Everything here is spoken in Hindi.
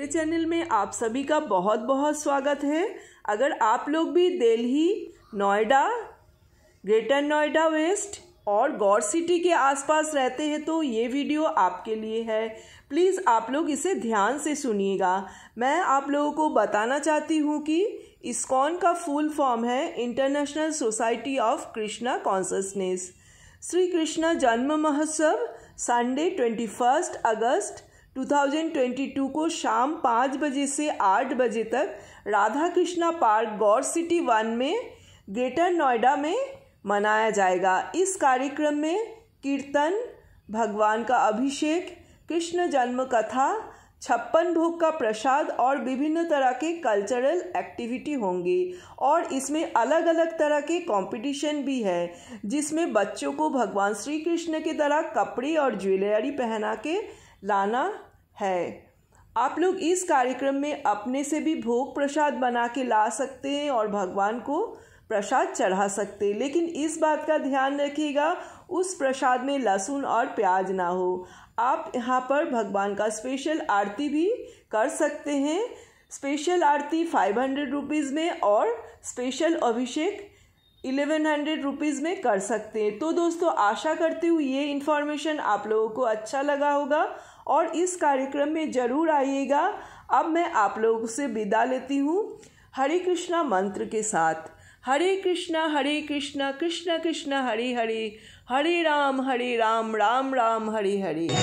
मेरे चैनल में आप सभी का बहुत बहुत स्वागत है अगर आप लोग भी दिल्ली नोएडा ग्रेटर नोएडा वेस्ट और गौर सिटी के आसपास रहते हैं तो ये वीडियो आपके लिए है प्लीज़ आप लोग इसे ध्यान से सुनिएगा मैं आप लोगों को बताना चाहती हूँ कि इस्कॉन का फुल फॉर्म है international society of Krishna consciousness Shri Krishna जन्म महोत्सव संडे ट्वेंटी फर्स्ट अगस्त 2022 को शाम पाँच बजे से आठ बजे तक Radha Krishna Park Gaur City One में ग्रेटर नोएडा में मनाया जाएगा इस कार्यक्रम में कीर्तन भगवान का अभिषेक कृष्ण जन्म कथा छप्पन भोग का प्रसाद और विभिन्न तरह के कल्चरल एक्टिविटी होंगे और इसमें अलग अलग तरह के कंपटीशन भी है जिसमें बच्चों को भगवान श्री कृष्ण की तरह कपड़े और ज्वेलरी पहना के लाना है आप लोग इस कार्यक्रम में अपने से भी भोग प्रसाद बना के ला सकते हैं और भगवान को प्रसाद चढ़ा सकते हैं लेकिन इस बात का ध्यान रखिएगा उस प्रसाद में लहसुन और प्याज ना हो आप यहाँ पर भगवान का स्पेशल आरती भी कर सकते हैं special aarti five hundred rupees में और special abhishek eleven hundred rupees में कर सकते हैं तो दोस्तों आशा करती हूँ ये इन्फॉर्मेशन आप लोगों को अच्छा लगा होगा और इस कार्यक्रम में ज़रूर आइएगा अब मैं आप लोगों से विदा लेती हूँ हरे कृष्णा मंत्र के साथ हरे कृष्णा हरे कृष्णा कृष्णा कृष्णा हरे हरे हरे राम हरे राम राम राम हरे हरे